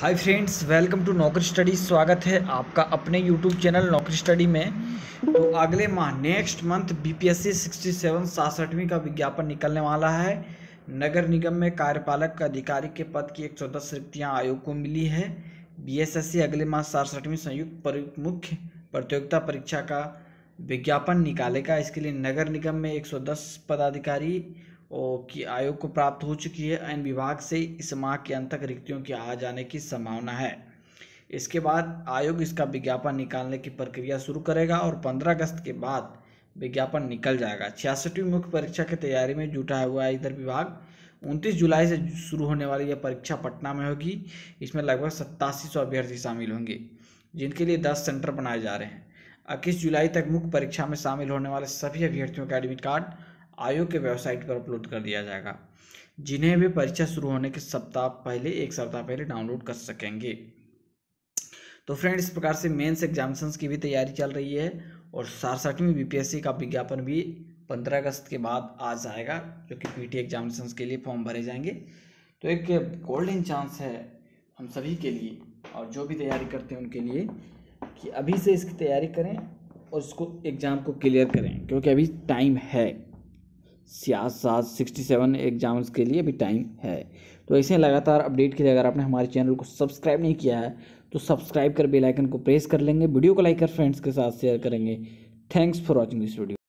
hi friends welcome to Naukri study स्वागत है आपका अपने यूट्यूब चैनल नौकरी स्टडी में तो अगले माह नेक्स्ट मंथ बीपीएससी 67 सासठवीं का विज्ञापन निकलने वाला है नगर निगम में कार्यपालक अधिकारी के पद की 110 रिक्तियाँ आयोग को मिली है बीएसएससी अगले माह सासठवीं संयुक्त मुख्य प्रतियोगिता परीक्षा का विज्ञापन निकालेगा इसके लिए नगर निगम में एक पदाधिकारी की आयोग को प्राप्त हो चुकी है आयन विभाग से इस माह के अंत तक रिक्तियों के आ जाने की संभावना है इसके बाद आयोग इसका विज्ञापन निकालने की प्रक्रिया शुरू करेगा और 15 अगस्त के बाद विज्ञापन निकल जाएगा छियासठवीं मुख्य परीक्षा की तैयारी में जुटा हुआ है इधर विभाग 29 जुलाई से शुरू होने वाली यह परीक्षा पटना में होगी इसमें लगभग सत्तासी सौ अभ्यर्थी शामिल होंगे जिनके लिए दस सेंटर बनाए जा रहे हैं इक्कीस जुलाई तक मुख्य परीक्षा में शामिल होने वाले सभी अभ्यर्थियों का एडमिट कार्ड आयोग के वेबसाइट पर अपलोड कर दिया जाएगा जिन्हें भी परीक्षा शुरू होने के सप्ताह पहले एक सप्ताह पहले डाउनलोड कर सकेंगे तो फ्रेंड इस प्रकार से मेन्स एग्जामेशन की भी तैयारी चल रही है और सड़सठवीं बीपीएससी का विज्ञापन भी पंद्रह अगस्त के बाद आ जाएगा जो कि पी टी के लिए फॉर्म भरे जाएंगे तो एक गोल्डन चांस है हम सभी के लिए और जो भी तैयारी करते हैं उनके लिए कि अभी से इसकी तैयारी करें और इसको एग्ज़ाम को क्लियर करें क्योंकि अभी टाइम है सात सात सिक्सटी सेवन एग्जाम्स के लिए भी टाइम है तो ऐसे लगातार अपडेट के लिए अगर आपने हमारे चैनल को सब्सक्राइब नहीं किया है तो सब्सक्राइब कर बेल आइकन को प्रेस कर लेंगे वीडियो को लाइक कर फ्रेंड्स के साथ शेयर करेंगे thanks for watching this video